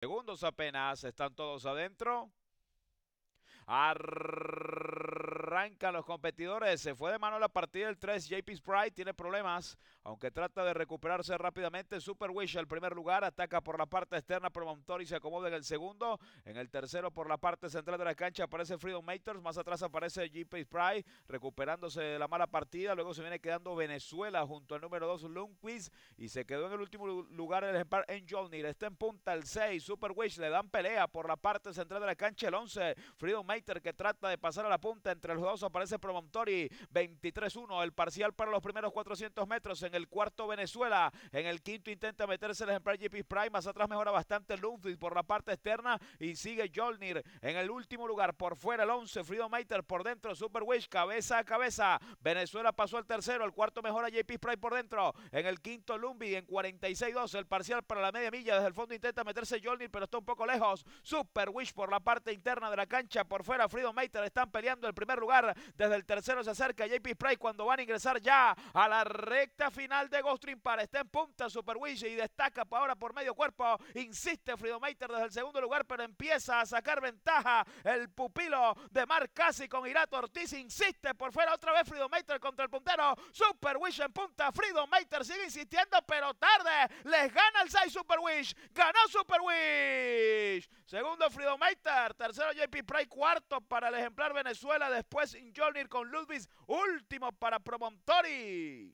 Segundos apenas, están todos adentro arrancan los competidores. Se fue de mano la partida del 3. JP Sprite tiene problemas, aunque trata de recuperarse rápidamente. Super Wish al primer lugar, ataca por la parte externa por y se acomoda en el segundo. En el tercero por la parte central de la cancha aparece Freedom Maters. Más atrás aparece JP Sprite recuperándose de la mala partida. Luego se viene quedando Venezuela junto al número 2 Lundquist y se quedó en el último lugar el ejemplar en Johnny. Está en punta el 6. Super Wish le dan pelea por la parte central de la cancha el 11. Freedom Mater que trata de pasar a la punta entre el aparece Promontory 23-1 el parcial para los primeros 400 metros. En el cuarto Venezuela. En el quinto intenta meterse el ejemplar J.P. Prime. Más atrás mejora bastante Lumby por la parte externa. Y sigue Jolnir en el último lugar. Por fuera el 11. Freedom Mater por dentro. Super Wish, cabeza a cabeza. Venezuela pasó al tercero. El cuarto mejora JP Prime por dentro. En el quinto Lumbi en 46 2 El parcial para la media milla. Desde el fondo intenta meterse Jolnir pero está un poco lejos. Super Wish por la parte interna de la cancha. Por fuera Freedom Mater están peleando el primer lugar. Desde el tercero se acerca JP Spray cuando van a ingresar ya a la recta final de Ghost para Está en punta Super Wish y destaca ahora por medio cuerpo. Insiste Freedomator desde el segundo lugar, pero empieza a sacar ventaja el pupilo de Mark Casi con Irato Ortiz. Insiste por fuera otra vez Freedomator contra el puntero. Super Wish en punta. Freedomator sigue insistiendo, pero tarde. Les gana el 6 Super Wish. Ganó Super Wish. Segundo, Frido Meister. Tercero, JP Pry, Cuarto para el ejemplar Venezuela. Después, Injolnir con Ludwig. Último para Promontori.